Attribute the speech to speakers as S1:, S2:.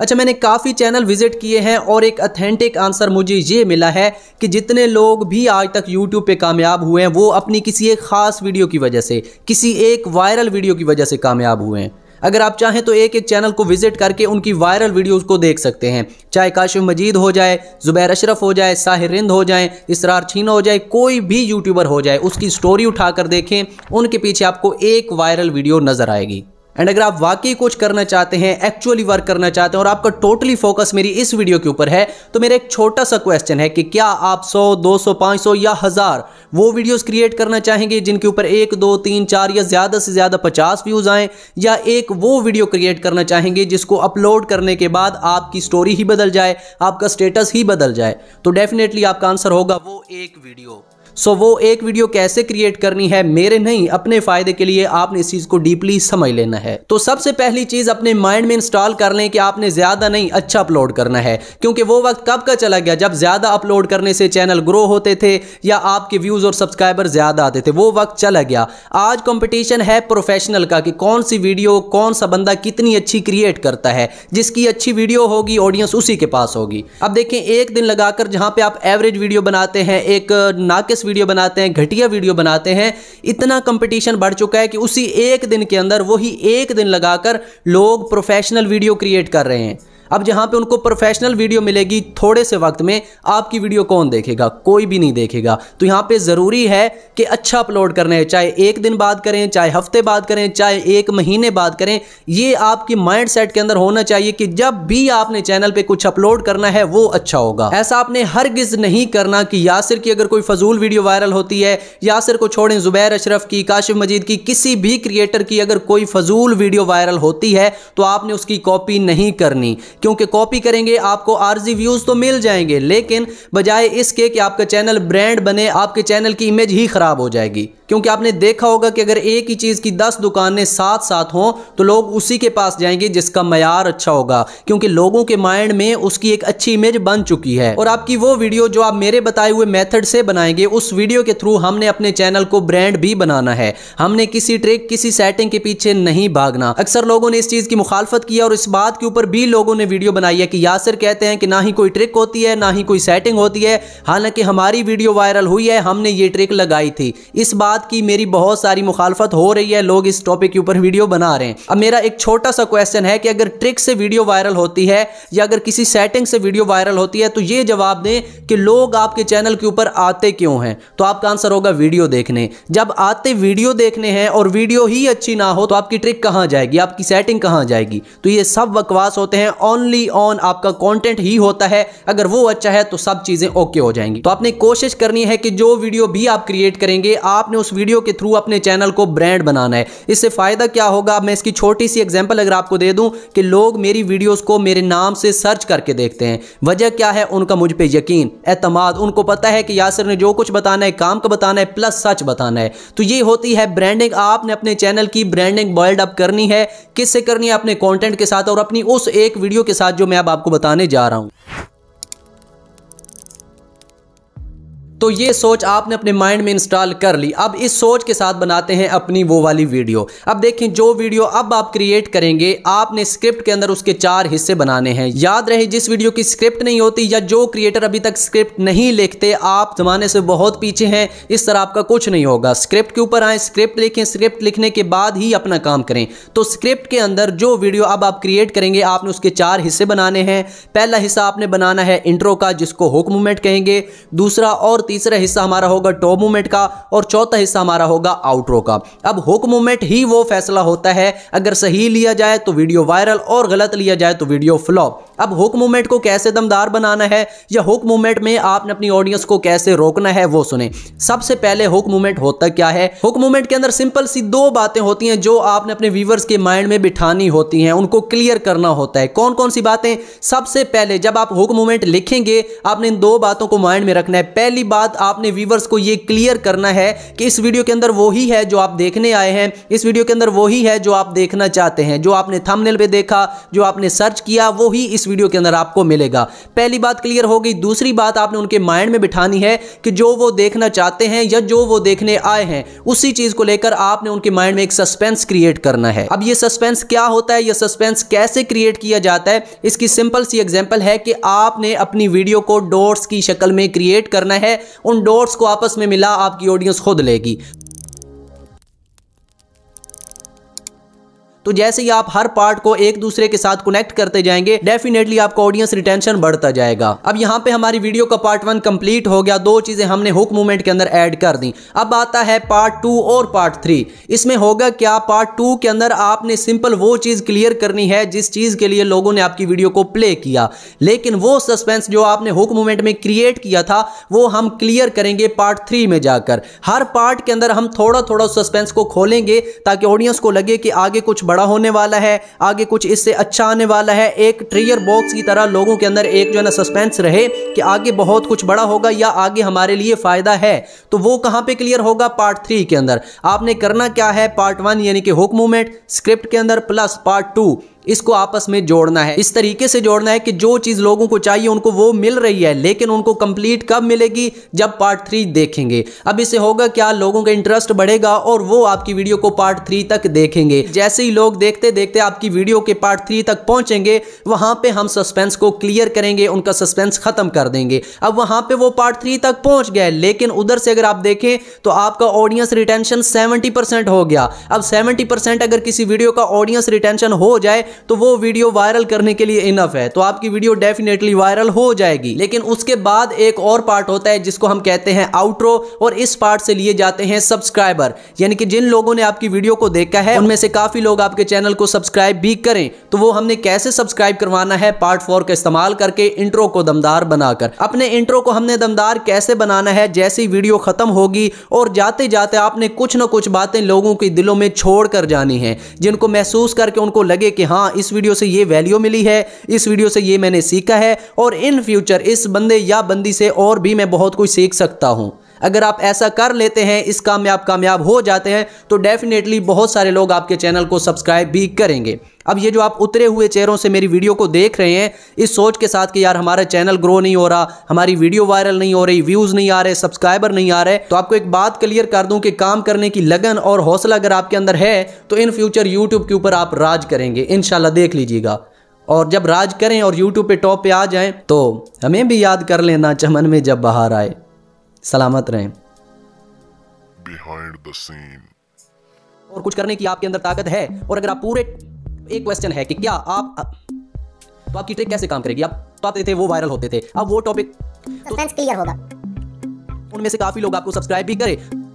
S1: अच्छा मैंने काफ़ी चैनल विजिट किए हैं और एक अथेंटिक आंसर मुझे ये मिला है कि जितने लोग भी आज तक यूट्यूब पे कामयाब हुए हैं वो अपनी किसी एक ख़ास वीडियो की वजह से किसी एक वायरल वीडियो की वजह से कामयाब हुए हैं अगर आप चाहें तो एक एक चैनल को विजिट करके उनकी वायरल वीडियोस को देख सकते हैं चाहे काशिफ मजीद हो जाए ज़ुबैर अशरफ हो जाए साहिर रिंद हो जाए इसरार छीना हो जाए कोई भी यूट्यूबर हो जाए उसकी स्टोरी उठाकर देखें उनके पीछे आपको एक वायरल वीडियो नज़र आएगी एंड अगर आप वाकई कुछ करना चाहते हैं एक्चुअली वर्क करना चाहते हैं और आपका टोटली फोकस मेरी इस वीडियो के ऊपर है तो मेरा एक छोटा सा क्वेश्चन है कि क्या आप 100, 200, 500 या हज़ार वो वीडियोस क्रिएट करना चाहेंगे जिनके ऊपर एक दो तीन चार या ज़्यादा से ज़्यादा पचास व्यूज़ आएँ या एक वो वीडियो क्रिएट करना चाहेंगे जिसको अपलोड करने के बाद आपकी स्टोरी ही बदल जाए आपका स्टेटस ही बदल जाए तो डेफिनेटली आपका आंसर होगा वो एक वीडियो सो वो एक वीडियो कैसे क्रिएट करनी है मेरे नहीं अपने फायदे के लिए आपने इस चीज़ को डीपली समझ लेना है तो सबसे पहली चीज़ अपने माइंड में इंस्टॉल कर लें कि आपने ज़्यादा नहीं अच्छा अपलोड करना है क्योंकि वो वक्त कब का चला गया जब ज़्यादा अपलोड करने से चैनल ग्रो होते थे या आपके व्यूज़ और सब्सक्राइबर ज़्यादा आते थे वो वक्त चला गया आज कॉम्पिटिशन है प्रोफेशनल का कि कौन सी वीडियो कौन सा बंदा कितनी अच्छी क्रिएट करता है जिसकी अच्छी वीडियो होगी ऑडियंस उसी के पास होगी अब देखें एक दिन लगाकर जहां पे आप एवरेज वीडियो बनाते हैं एक नाकिस वीडियो बनाते हैं घटिया वीडियो बनाते हैं इतना कंपटीशन बढ़ चुका है कि उसी एक दिन के अंदर वही एक दिन लगाकर लोग प्रोफेशनल वीडियो क्रिएट कर रहे हैं अब जहाँ पे उनको प्रोफेशनल वीडियो मिलेगी थोड़े से वक्त में आपकी वीडियो कौन देखेगा कोई भी नहीं देखेगा तो यहाँ पे ज़रूरी है कि अच्छा अपलोड करना है चाहे एक दिन बाद करें चाहे हफ्ते बाद करें चाहे एक महीने बाद करें ये आपकी माइंड सेट के अंदर होना चाहिए कि जब भी आपने चैनल पर कुछ अपलोड करना है वो अच्छा होगा ऐसा आपने हर नहीं करना कि यासिर की अगर कोई फजूल वीडियो वायरल होती है यासिर को छोड़ें जुबैर अशरफ की काशिफ मजीद की किसी भी क्रिएटर की अगर कोई फजूल वीडियो वायरल होती है तो आपने उसकी कॉपी नहीं करनी क्योंकि कॉपी करेंगे आपको आरजी व्यूज़ तो मिल जाएंगे लेकिन बजाय इसके कि आपका चैनल ब्रांड बने आपके चैनल की इमेज ही ख़राब हो जाएगी क्योंकि आपने देखा होगा कि अगर एक ही चीज़ की दस दुकानें साथ साथ हों तो लोग उसी के पास जाएंगे जिसका मैार अच्छा होगा क्योंकि लोगों के माइंड में उसकी एक अच्छी इमेज बन चुकी है और आपकी वो वीडियो जो आप मेरे बताए हुए मेथड से बनाएंगे उस वीडियो के थ्रू हमने अपने चैनल को ब्रांड भी बनाना है हमने किसी ट्रिक किसी सेटिंग के पीछे नहीं भागना अक्सर लोगों ने इस चीज़ की मुखालफत की और इस बात के ऊपर भी लोगों ने वीडियो बनाई है कि यासर कहते हैं कि ना ही कोई ट्रिक होती है ना ही कोई सेटिंग होती है हालांकि हमारी वीडियो वायरल हुई है हमने ये ट्रिक लगाई थी इस बात बात की मेरी बहुत सारी मुखालफत हो रही है लोग इस टॉपिक के ऊपर वीडियो बना रहे हैं अब मेरा एक छोटा सा क्वेश्चन है कि अगर ट्रिक से वीडियो वायरल होती है या अगर किसी सेटिंग से वीडियो वायरल होती है तो ये जवाब दें कि लोग आपके चैनल के ऊपर आते क्यों हैं तो आपका आंसर होगा वीडियो देखने जब आते वीडियो देखने हैं और वीडियो ही अच्छी ना हो तो आपकी ट्रिक कहाँ जाएगी आपकी सेटिंग कहाँ जाएगी तो ये सब बकवास होते हैं ओनली ऑन आपका कॉन्टेंट ही होता है अगर वो अच्छा है तो सब चीज़ें ओके हो जाएंगी तो आपने कोशिश करनी है कि जो वीडियो भी आप क्रिएट करेंगे आपने उस वीडियो के थ्रू अपने चैनल को ब्रांड बनाना है इससे फ़ायदा क्या होगा मैं इसकी छोटी सी एग्जाम्पल अगर आपको दे दूँ कि लोग मेरी वीडियोज़ को मेरे नाम से सर्च करके देखते हैं वजह क्या है उनका मुझ पर यकीन एतमाद उनको पता है कि यासर ने जो कुछ बताना है काम का बताना है प्लस सच बताना है तो ये होती है ब्रांडिंग आपने अपने चैनल की ब्रांडिंग बॉल्ड अप करनी है किससे करनी है अपने कॉन्टेंट के साथ और अपनी उस एक वीडियो के साथ जो मैं अब आपको बताने जा रहा हूँ तो ये सोच आपने अपने माइंड में इंस्टॉल कर ली अब इस सोच के साथ बनाते हैं अपनी वो वाली वीडियो अब देखें जो वीडियो अब आप क्रिएट करेंगे आपने स्क्रिप्ट के अंदर उसके चार हिस्से बनाने हैं याद रहे जिस वीडियो की स्क्रिप्ट नहीं होती या जो क्रिएटर अभी तक स्क्रिप्ट नहीं लिखते आप जमाने से बहुत पीछे हैं इस तरह आपका कुछ नहीं होगा स्क्रिप्ट के ऊपर आए स्क्रिप्ट लिखें स्क्रिप्ट लिखने के बाद ही अपना काम करें तो स्क्रिप्ट के अंदर जो वीडियो अब आप क्रिएट करेंगे आपने उसके चार हिस्से बनाने हैं पहला हिस्सा आपने बनाना है इंट्रो का जिसको हुक मूवमेंट कहेंगे दूसरा और तीसरा हिस्सा हमारा होगा टो मूवमेंट का और चौथा हिस्सा हमारा होगा आउटरो का अब हुक मूवमेंट ही वो फैसला होता है अगर सही लिया जाए तो वीडियो वायरल और गलत लिया जाए तो वीडियो फ्लॉप अब हुक मूवमेंट को कैसे दमदार बनाना है या हुक मूवमेंट में आपने अपनी ऑडियंस को कैसे रोकना है वो सुने सबसे पहले हुक मूवमेंट होता क्या है हुक मूवमेंट के अंदर सिंपल सी दो बातें होती हैं जो आपने अपने व्यूवर्स के माइंड में बिठानी होती हैं उनको क्लियर करना होता है कौन कौन सी बातें सबसे पहले जब आप हुक मूवमेंट लिखेंगे आपने इन दो बातों को माइंड में रखना है पहली बात बाद आपने व्यूवर्स को ये क्लियर करना है कि इस वीडियो के अंदर वही है जो आप देखने आए हैं इस वीडियो के अंदर वही है जो आप देखना चाहते हैं जो आपने थंबनेल पे देखा जो आपने सर्च किया वही इस वीडियो के अंदर आपको मिलेगा पहली बात क्लियर हो गई दूसरी बात आपने उनके माइंड में बिठानी है कि जो वो देखना चाहते हैं या जो वो देखने आए हैं उसी चीज को लेकर आपने उनके माइंड में एक सस्पेंस क्रिएट करना है अब ये सस्पेंस क्या होता है यह सस्पेंस कैसे क्रिएट किया जाता है इसकी सिंपल सी एग्जाम्पल है कि आपने अपनी वीडियो को डोर्स की शक्ल में क्रिएट करना है उन डॉट्स को आपस में मिला आपकी ऑडियंस खुद लेगी तो जैसे ही आप हर पार्ट को एक दूसरे के साथ कनेक्ट करते जाएंगे डेफिनेटली आपका ऑडियंस रिटेंशन बढ़ता जाएगा अब यहाँ पे हमारी वीडियो का पार्ट वन कंप्लीट हो गया दो चीजें हमने हुक मूवमेंट के अंदर ऐड कर दी अब आता है पार्ट टू और पार्ट थ्री इसमें होगा क्या पार्ट टू के अंदर आपने सिंपल वो चीज क्लियर करनी है जिस चीज के लिए लोगों ने आपकी वीडियो को प्ले किया लेकिन वो सस्पेंस जो आपने हुक मूवमेंट में क्रिएट किया था वो हम क्लियर करेंगे पार्ट थ्री में जाकर हर पार्ट के अंदर हम थोड़ा थोड़ा सस्पेंस को खोलेंगे ताकि ऑडियंस को लगे कि आगे कुछ बड़ा होने वाला है आगे कुछ इससे अच्छा आने वाला है एक ट्रियर बॉक्स की तरह लोगों के अंदर एक जो है ना सस्पेंस रहे कि आगे बहुत कुछ बड़ा होगा या आगे हमारे लिए फ़ायदा है तो वो कहाँ पे क्लियर होगा पार्ट थ्री के अंदर आपने करना क्या है पार्ट वन यानी कि हुक मूवमेंट स्क्रिप्ट के अंदर प्लस पार्ट टू इसको आपस में जोड़ना है इस तरीके से जोड़ना है कि जो चीज़ लोगों को चाहिए उनको वो मिल रही है लेकिन उनको कंप्लीट कब मिलेगी जब पार्ट थ्री देखेंगे अब इसे होगा क्या लोगों का इंटरेस्ट बढ़ेगा और वो आपकी वीडियो को पार्ट थ्री तक देखेंगे जैसे ही लोग देखते देखते आपकी वीडियो के पार्ट थ्री तक पहुंचेंगे वहां पे हम सस्पेंस को क्लियर करेंगे उनका सस्पेंस खत्म कर देंगे अब वहां पे वो पार्ट थ्री तक पहुंच गए लेकिन उधर से अगर आप देखें तो आपका ऑडियंस रिटेंशन सेवेंटी हो गया अब सेवेंटी अगर किसी वीडियो का ऑडियंस रिटेंशन हो जाए तो वो वीडियो वायरल करने के लिए इनफ है तो आपकी वीडियो डेफिनेटली वायरल हो जाएगी लेकिन उसके बाद एक और पार्ट होता है जिसको हम कहते हैं आउट्रो और इस पार्ट से लिए जाते हैं सब्सक्राइबर यानी कि जिन लोगों ने आपकी वीडियो को देखा है उनमें से काफी लोग आपके चैनल को सब्सक्राइब भी करें तो वो हमने कैसे सब्सक्राइब करवाना है पार्ट फोर का इस्तेमाल करके इंट्रो को दमदार बनाकर अपने इंट्रो को हमने दमदार कैसे बनाना है जैसे ही वीडियो खत्म होगी और जाते जाते आपने कुछ ना कुछ बातें लोगों के दिलों में छोड़ कर जानी है जिनको महसूस करके उनको लगे कि हाँ हाँ इस वीडियो से ये वैल्यू मिली है इस वीडियो से ये मैंने सीखा है और इन फ्यूचर इस बंदे या बंदी से और भी मैं बहुत कुछ सीख सकता हूँ अगर आप ऐसा कर लेते हैं इस काम में आप कामयाब हो जाते हैं तो डेफिनेटली बहुत सारे लोग आपके चैनल को सब्सक्राइब भी करेंगे अब ये जो आप उतरे हुए चेहरों से मेरी वीडियो को देख रहे हैं इस सोच के साथ कि यार हमारा चैनल ग्रो नहीं हो रहा हमारी वीडियो वायरल नहीं हो रही व्यूज़ नहीं आ रहे सब्सक्राइबर नहीं आ रहे तो आपको एक बात क्लियर कर दूं कि काम करने की लगन और हौसला अगर आपके अंदर है तो इन फ्यूचर यूट्यूब के ऊपर आप राज करेंगे इन देख लीजिएगा और जब राज करें और यूट्यूब पर टॉप पर आ जाएँ तो हमें भी याद कर लेना चमन में जब बाहर आए सलामत रहें बिहाइंड द सीन और कुछ करने की आपके अंदर ताकत है और अगर आप पूरे एक क्वेश्चन है कि क्या आप तो आपकी ट्रिक कैसे काम करेगी आप तो आते थे वो वायरल होते थे अब वो टॉपिक तो, क्लियर होगा उनमें से काफी लोग आपको सब्सक्राइब भी करें